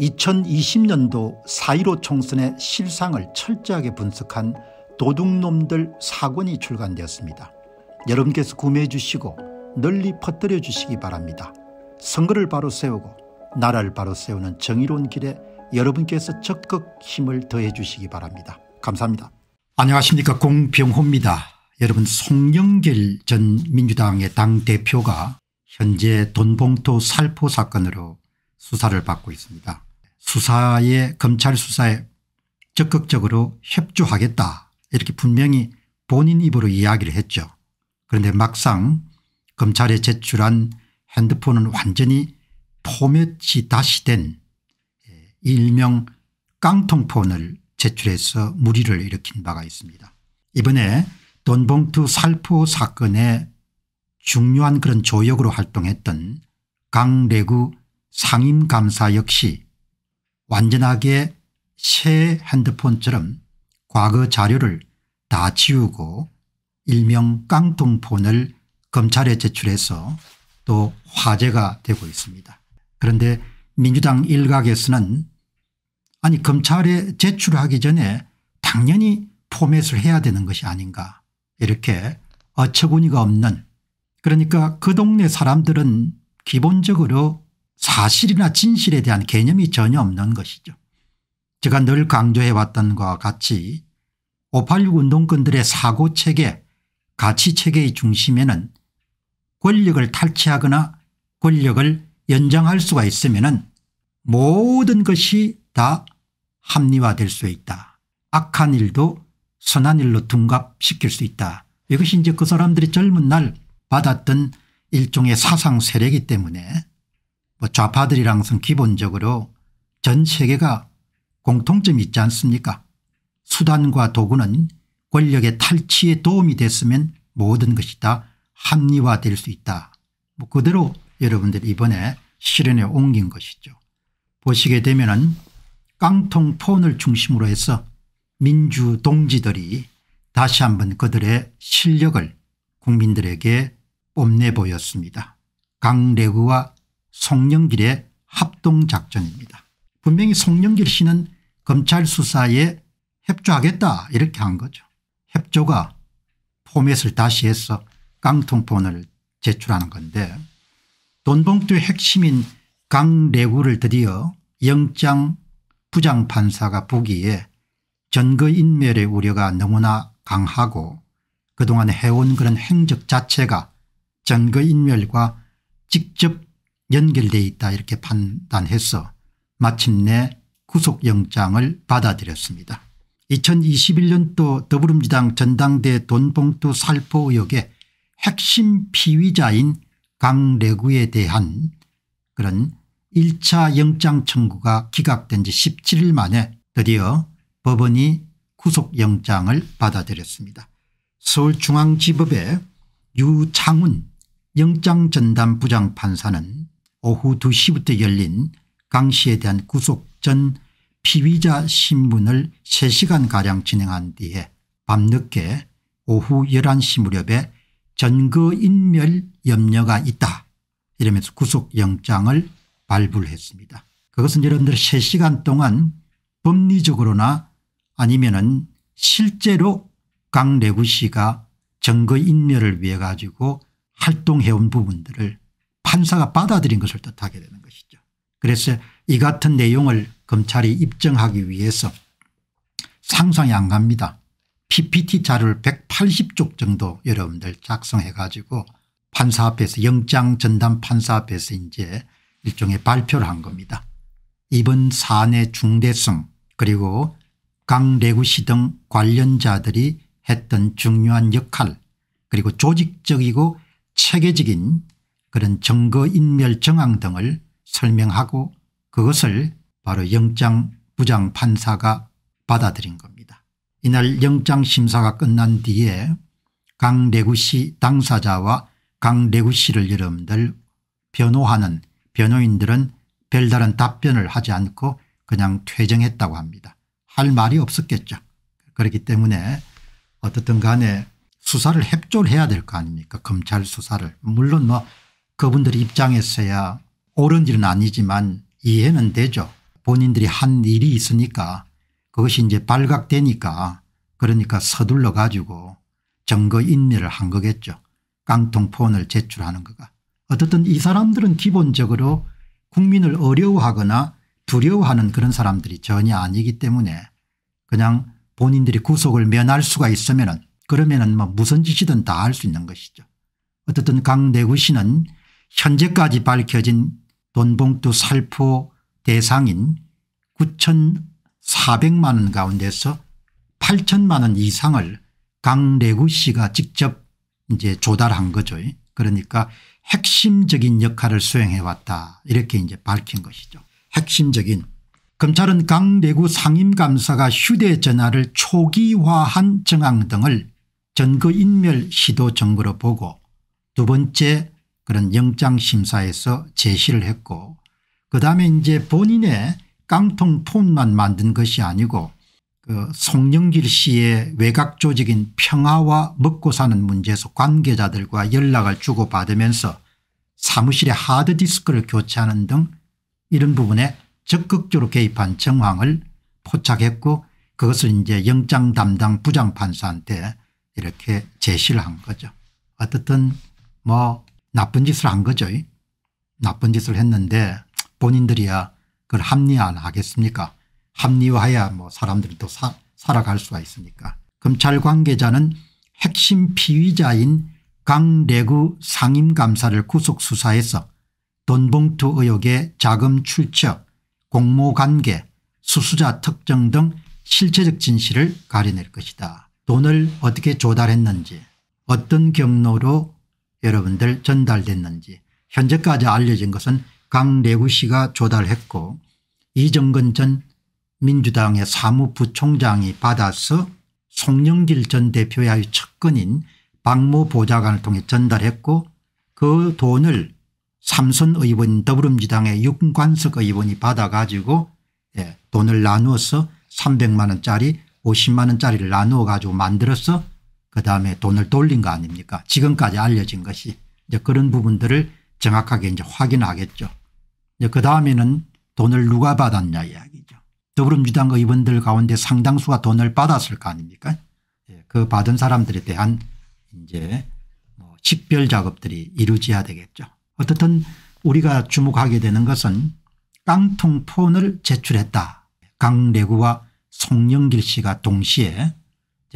2020년도 4.15 총선의 실상을 철저하게 분석한 도둑놈들 사권이 출간되었습니다. 여러분께서 구매해 주시고 널리 퍼뜨려 주시기 바랍니다. 선거를 바로 세우고 나라를 바로 세우는 정의로운 길에 여러분께서 적극 힘을 더해 주시기 바랍니다. 감사합니다. 안녕하십니까 공병호입니다. 여러분 송영길 전 민주당의 당대표가 현재 돈봉투 살포 사건으로 수사를 받고 있습니다. 수사에 검찰 수사에 적극적으로 협조하겠다 이렇게 분명히 본인 입으로 이야기를 했죠. 그런데 막상 검찰에 제출한 핸드폰은 완전히 포맷이 다시 된 예, 일명 깡통폰을 제출해서 무리를 일으킨 바가 있습니다. 이번에 돈봉투 살포 사건의 중요한 그런 조역으로 활동했던 강래구 상임감사 역시 완전하게 새 핸드폰처럼 과거 자료를 다 지우고 일명 깡통폰을 검찰에 제출해서 또 화제가 되고 있습니다. 그런데 민주당 일각에서는 아니 검찰에 제출하기 전에 당연히 포맷을 해야 되는 것이 아닌가 이렇게 어처구니가 없는 그러니까 그 동네 사람들은 기본적으로 사실이나 진실에 대한 개념이 전혀 없는 것이죠. 제가 늘 강조해왔던 것과 같이 586 운동권들의 사고체계 가치체계의 중심에는 권력을 탈취하거나 권력을 연장할 수가 있으면 모든 것이 다 합리화될 수 있다. 악한 일도 선한 일로 둔갑시킬 수 있다. 이것이 이제 그 사람들이 젊은 날 받았던 일종의 사상 세례이기 때문에 뭐 좌파들이랑선 기본적으로 전 세계가 공통점이 있지 않습니까 수단과 도구는 권력의 탈취에 도움이 됐으면 모든 것이 다 합리화될 수 있다. 뭐 그대로 여러분들 이번에 실현에 옮긴 것이죠. 보시게 되면 은 깡통 폰을 중심으로 해서 민주 동지들이 다시 한번 그들의 실력을 국민들에게 뽐내 보였습니다. 강래구와 송영길의 합동작전입니다. 분명히 송영길 씨는 검찰 수사에 협조하겠다 이렇게 한 거죠. 협조가 포맷을 다시 해서 깡통폰을 제출하는 건데 돈봉투의 핵심인 강래구를 드디어 영장 부장판사가 보기에 전거인멸의 우려가 너무나 강하고 그동안 해온 그런 행적 자체가 전거인멸과 직접 연결돼 있다 이렇게 판단해서 마침내 구속영장을 받아들였습니다. 2021년도 더불어민주당 전당대 돈봉투 살포 의혹의 핵심 피의자인 강래구에 대한 그런 1차 영장 청구가 기각된 지 17일 만에 드디어 법원이 구속영장을 받아들였습니다. 서울중앙지법의 유창훈 영장전담 부장판사는 오후 2시부터 열린 강 씨에 대한 구속 전 피의자 신문을 3시간가량 진행한 뒤에 밤늦게 오후 11시 무렵에 전거인멸 염려가 있다 이러면서 구속영장을 발부를 했습니다. 그것은 여러분들 3시간 동안 법리적으로나 아니면 은 실제로 강래구 씨가 전거인멸을 위해 가지고 활동해온 부분들을 판사가 받아들인 것을 뜻하게 되는 것이죠. 그래서 이 같은 내용을 검찰이 입증하기 위해서 상상이 안 갑니다. ppt 자료를 180쪽 정도 여러분들 작성해 가지고 판사 앞에서 영장 전담 판사 앞에서 이제 일종의 발표를 한 겁니다. 이번 사안의 중대성 그리고 강래구 씨등 관련자들이 했던 중요한 역할 그리고 조직적이고 체계적인 그런 증거인멸 정황 등을 설명하고 그것을 바로 영장 부장 판사가 받아들인 겁니다. 이날 영장 심사가 끝난 뒤에 강래구 씨 당사자와 강래구 씨를 여러분들 변호하는 변호인들은 별다른 답변을 하지 않고 그냥 퇴정했다고 합니다. 할 말이 없었겠죠. 그렇기 때문에 어떻든 간에 수사를 협조를 해야 될 거 아닙니까 검찰 수사를 물론 뭐 그분들 입장에서야 옳은 일은 아니지만 이해는 되죠. 본인들이 한 일이 있으니까 그것이 이제 발각되니까 그러니까 서둘러 가지고 증거 인멸을 한 거겠죠. 깡통 폰을 제출하는 거가. 어떻든 이 사람들은 기본적으로 국민을 어려워하거나 두려워하는 그런 사람들이 전혀 아니기 때문에 그냥 본인들이 구속을 면할 수가 있으면 그러면 뭐 무슨 짓이든 다 할 수 있는 것이죠. 어떻든 강대구 씨는 현재까지 밝혀진 돈봉투 살포 대상인 9,400만 원 가운데서 8천만 원 이상을 강래구 씨가 직접 이제 조달한 거죠. 그러니까 핵심적인 역할을 수행해 왔다 이렇게 이제 밝힌 것이죠. 핵심적인 검찰은 강래구 상임감사가 휴대전화를 초기화한 정황 등을 전거인멸 시도 정보로 보고 두 번째 그런 영장심사에서 제시를 했고 그다음에 이제 본인의 깡통 폰만 만든 것이 아니고 그 송영길 씨의 외곽조직인 평화와 먹고 사는 문제에서 관계자들과 연락을 주고받으면서 사무실에 하드디스크를 교체하는 등 이런 부분에 적극적으로 개입한 정황을 포착했고 그것을 이제 영장 담당 부장판사한테 이렇게 제시를 한 거죠. 어떻든 뭐 나쁜 짓을 한 거죠. 나쁜 짓을 했는데 본인들이야 그걸 합리화하겠습니까 합리화해야 뭐 사람들이 또 사, 살아갈 수가 있으니까. 검찰 관계자는 핵심 피의자인 강래구 상임감사를 구속수사해서 돈봉투 의혹의 자금 출처 공모관계 수수자 특정 등 실체적 진실을 가려낼 것이다. 돈을 어떻게 조달했는지 어떤 경로로 여러분들 전달됐는지 현재까지 알려진 것은 강래구 씨가 조달했고 이정근 전 민주당의 사무부총장이 받아서 송영길 전대표의 측근인 박모 보좌관을 통해 전달했고 그 돈을 삼선 의원 더불어민주당의 윤관석 의원이 받아가지고 예, 돈을 나누어서 300만 원짜리 50만 원짜리를 나누어 가지고 만들어서 그다음에 돈을 돌린 거 아닙니까 지금까지 알려진 것이 이제 그런 부분들을 정확하게 이제 확인하겠죠. 이제 그다음에는 돈을 누가 받았냐 이야기죠. 더불어민주당 의원들 가운데 상당수가 돈을 받았을 거 아닙니까 예, 그 받은 사람들에 대한 이제 뭐 식별 작업들이 이루어져야 되겠죠. 어떻든 우리가 주목하게 되는 것은 깡통폰을 제출했다. 강래구와 송영길 씨가 동시에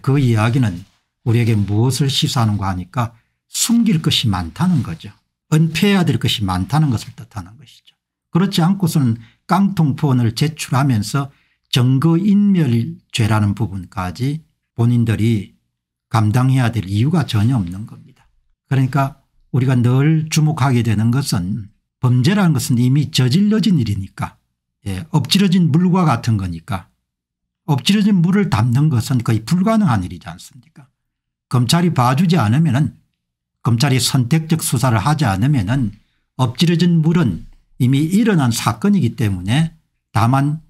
그 이야기는 우리에게 무엇을 시사하는가 하니까 숨길 것이 많다는 거죠. 은폐해야 될 것이 많다는 것을 뜻하는 것이죠. 그렇지 않고서는 깡통포원을 제출하면서 정거인멸죄라는 부분까지 본인들이 감당해야 될 이유가 전혀 없는 겁니다. 그러니까 우리가 늘 주목하게 되는 것은 범죄라는 것은 이미 저질러진 일이니까 예, 엎질러진 물과 같은 거니까 엎질러진 물을 담는 것은 거의 불가능한 일이지 않습니까 검찰이 봐주지 않으면 검찰이 선택적 수사를 하지 않으면 엎질러진 물은 이미 일어난 사건이기 때문에 다만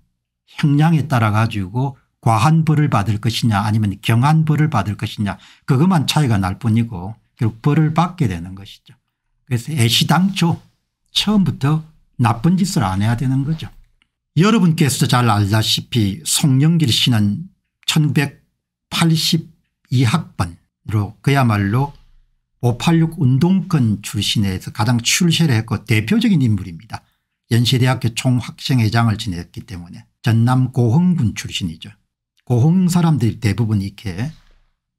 형량에 따라 가지고 과한 벌을 받을 것이냐 아니면 경한 벌을 받을 것이냐 그것만 차이가 날 뿐이고 결국 벌을 받게 되는 것이죠. 그래서 애시당초 처음부터 나쁜 짓을 안 해야 되는 거죠. 여러분께서도 잘 알다시피 송영길 씨는 1982학번 로 그야말로 586 운동권 출신에서 가장 출세를 했고 대표적인 인물입니다. 연세대학교 총학생회장을 지냈기 때문에 전남 고흥군 출신이죠. 고흥 사람들이 대부분 이렇게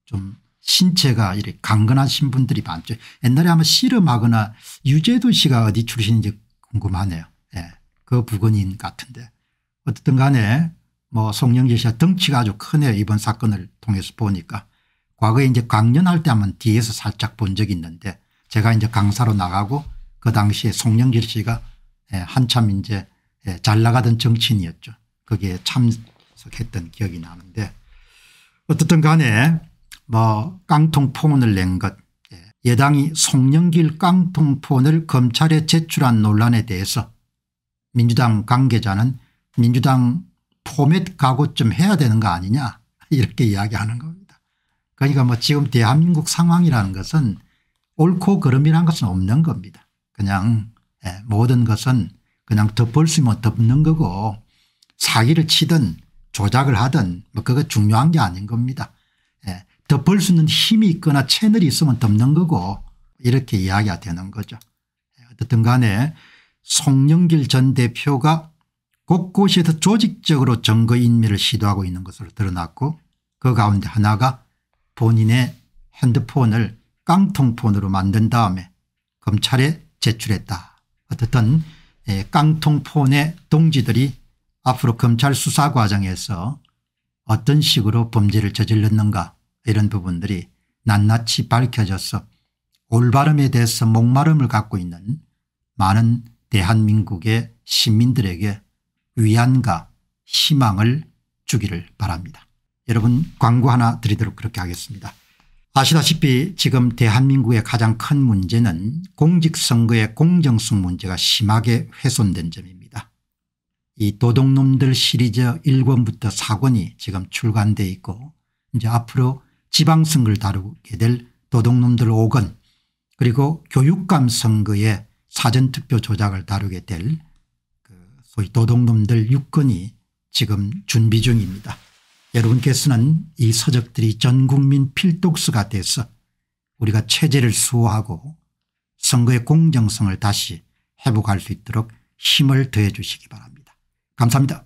좀 신체가 이렇게 강건한 신분들이 많죠. 옛날에 아마 씨름하거나 유재도 씨가 어디 출신인지 궁금하네요. 예. 그 부근인 같은데. 어쨌든 간에 뭐 송영길 씨가 덩치가 아주 크네요. 이번 사건을 통해서 보니까. 과거에 이제 강연할 때 하면 뒤에서 살짝 본 적이 있는데 제가 이제 강사로 나가고 그 당시에 송영길 씨가 예, 한참 이제 예, 잘 나가던 정치인이었죠. 거기에 참석했던 기억이 나는데 어떻든 간에 뭐 깡통폰을 낸것 예, 예당이 송영길 깡통폰을 검찰에 제출한 논란에 대해서 민주당 관계자는 민주당 포맷 각오 좀 해야 되는 거 아니냐 이렇게 이야기하는 겁니다. 그러니까 뭐 지금 대한민국 상황이라는 것은 옳고 그름이라는 것은 없는 겁니다. 그냥 예, 모든 것은 그냥 덮을 수 있으면 덮는 거고 사기를 치든 조작을 하든 뭐 그거 중요한 게 아닌 겁니다. 예, 덮을 수 있는 힘이 있거나 채널이 있으면 덮는 거고 이렇게 이야기가 되는 거죠. 예, 어쨌든 간에 송영길 전 대표가 곳곳에서 조직적으로 정거인멸을 시도하고 있는 것으로 드러났고 그 가운데 하나가 본인의 핸드폰을 깡통폰으로 만든 다음에 검찰에 제출했다. 어떻든 예, 깡통폰의 동지들이 앞으로 검찰 수사 과정에서 어떤 식으로 범죄를 저질렀는가 이런 부분들이 낱낱이 밝혀져서 올바름에 대해서 목마름을 갖고 있는 많은 대한민국의 시민들에게 위안과 희망을 주기를 바랍니다. 여러분 광고 하나 드리도록 그렇게 하겠습니다. 아시다시피 지금 대한민국의 가장 큰 문제는 공직선거의 공정성 문제가 심하게 훼손된 점입니다. 이 도둑놈들 시리즈 1권부터 4권이 지금 출간되어 있고 이제 앞으로 지방선거를 다루게 될 도둑놈들 5권 그리고 교육감 선거의 사전투표 조작을 다루게 될 그 소위 도둑놈들 6권이 지금 준비 중입니다. 여러분께서는 이 서적들이 전국민 필독서가 돼서 우리가 체제를 수호하고 선거의 공정성을 다시 회복할 수 있도록 힘을 더해 주시기 바랍니다. 감사합니다.